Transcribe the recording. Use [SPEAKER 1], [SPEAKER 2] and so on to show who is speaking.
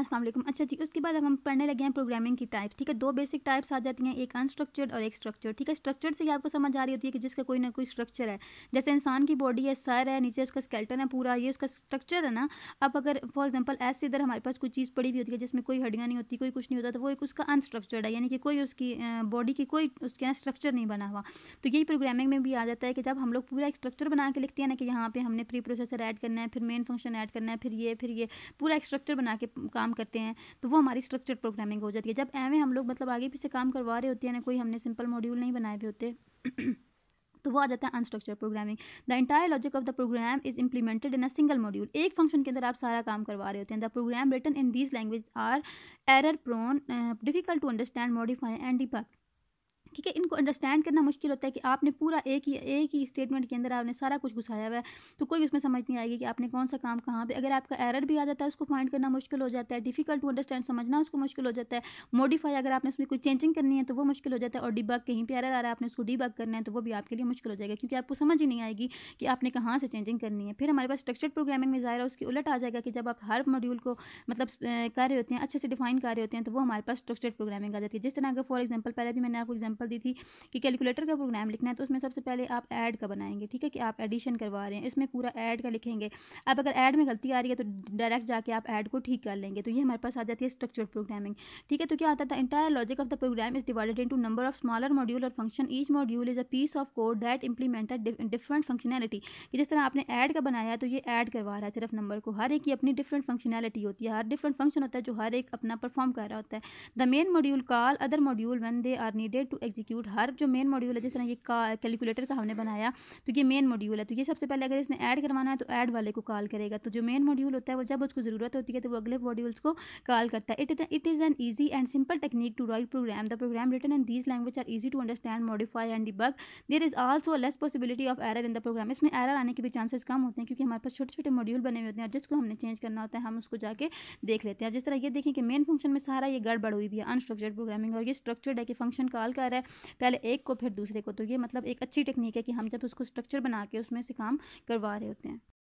[SPEAKER 1] असलम अच्छा जी उसके बाद अब हम पढ़ने लगे हैं प्रोग्रामिंग की टाइप्स ठीक है दो बेसिक टाइप्स आ जाती हैं एक अनस्ट्रक्चर्ड और एक स्ट्रक्चर्ड ठीक है स्ट्रक्चर्ड से ही आपको समझ आ रही होती है कि जिसका कोई ना कोई स्ट्रक्चर है जैसे इंसान की बॉडी है सर है नीचे उसका स्केल्टन है पूरा ये उसका स्ट्रक्चर है ना अब अगर फॉर एग्जाम्पल ऐसे इधर हमारे पास कोई चीज़ पड़ी हुई होती है जिसमें कोई हड्डियाँ नहीं होती कोई कुछ नहीं होता तो वो एक उसका अनस्ट्रक्चर्ड है यानी कि कोई उसकी बॉडी की कोई उसके यहाँ स्ट्रक्चर नहीं बना हुआ तो यही प्रोग्रामिंग में भी आ जाता है कि जब हम लोग पूरा एक स्ट्रक्चर बना के लिखते हैं ना कि यहाँ पे हमने प्री प्रोसेसर ऐड करना है फिर मेन फंक्शन ऐड करना है फिर ये फिर ये पूरा एक स्ट्रक्चर बना के काम करते हैं तो वो हमारी स्ट्रक्चर प्रोग्रामिंग हो जाती है जब एवें हम लोग मतलब आगे पीछे काम करवा रहे होते हैं ना कोई हमने सिंपल मॉड्यूल नहीं बनाए हुए होते तो वो आ जाता है unstructured programming the entire logic of the program is implemented in a single module एक फंक्शन के अंदर आप सारा काम करवा रहे होते हैं the program written in these language are error prone difficult to understand modify and depict ठीक है इनको अंडरस्टैंड करना मुश्किल होता है कि आपने पूरा एक ही एक ही स्टेटमेंट के अंदर आपने सारा कुछ घुसाया हुआ है तो कोई उसमें समझ नहीं आएगी कि आपने कौन सा काम कहाँ पे अगर आपका एरर भी आ जाता है उसको फाइंड करना मुश्किल हो जाता है डिफिकल्ट टू अंडरस्टैंड समझना उसको मुश्किल हो जाता है मॉडिफाई अगर आपने उसमें कोई चेंजिंग करनी है तो वो मुश्किल हो जाता है और डिबग कहीं पर एरर आ रहा है आपने उसको डिबग करना है तो वो भी आपके लिए मुश्किल हो जाएगा क्योंकि आपको समझ ही नहीं आएगी कि आपने कहाँ से चेंजिंग करनी है फिर हमारे पास स्ट्रक्चर प्रोग्रामिंग में ज़ाहिर उसके उलट आ जाएगा कि जब आप हर मॉड्यूल को मतलब कर रहे होते हैं अच्छे से डिफाइन कर रहे होते हैं तो वो हमारे पास स्ट्रक्चर प्रोग्रामिंग आ जाती है जिस तरह अगर फॉर एग्जाम्पल पहले भी मैंने आपको एग्जाम्पल एग्जाम्पल दी थी कि कैलकुलेटर का प्रोग्राम लिखना है तो उसमें सबसे पहले आप ऐड का बनाएंगे ठीक है कि आप एडिशन करवा रहे हैं इसमें पूरा ऐड का लिखेंगे अब अगर ऐड में गलती आ रही है तो डायरेक्ट जाके आप ऐड को ठीक कर लेंगे तो ये हमारे पास आ जाती है स्ट्रक्चर प्रोग्रामिंग ठीक है तो क्या आता था entire logic of the program is divided in number of smaller module और function each module is a piece of code that implemented different functionality कि जिस तरह आपने ऐड का बनाया तो ये ऐड करवा रहा है सिर्फ नंबर को हर एक की अपनी डिफरेंट फंक्शनैलिटी होती है हर डिफरेंट फंक्शन होता है जो हर एक अपना परफॉर्म कर रहा होता है the main module call other module when they are needed to execute हर जो मेन मॉड्यूल है जिस तरह ये कैलकुलेटर का हमने बनाया तो ये मेन मॉड्यूल है तो ये सबसे पहले अगर इसने ऐड करवाना है तो ऐड वाले को कॉल करेगा तो जो मेन मॉड्यूल होता है वो जब उसको ज़रूरत होती है तो वो अगले मॉड्यूल्स को कॉल करता है it it is an easy and simple technique to write program the program written in these language are easy to understand modify and debug there is also less possibility of error in the program इसमें error आने के भी chances कम होते हैं क्योंकि हमारे पास छोटे छोटे मॉड्यूल बने हुए होते हैं और जिसको हमने चेंज करना होता है हम उसको जाके देख लेते हैं जिस तरह ये देखें कि मेन फंक्शन में सारा ये गड़बड़ हुई भी है अनस्ट्रक्चर्ड प्रोग्रामिंग और ये स्ट्रक्चर्ड है कि फंक्शन कॉल कर रहा है है पहले एक को फिर दूसरे को तो ये मतलब एक अच्छी टेक्निक है कि हम जब उसको स्ट्रक्चर बना के उसमें से काम करवा रहे होते हैं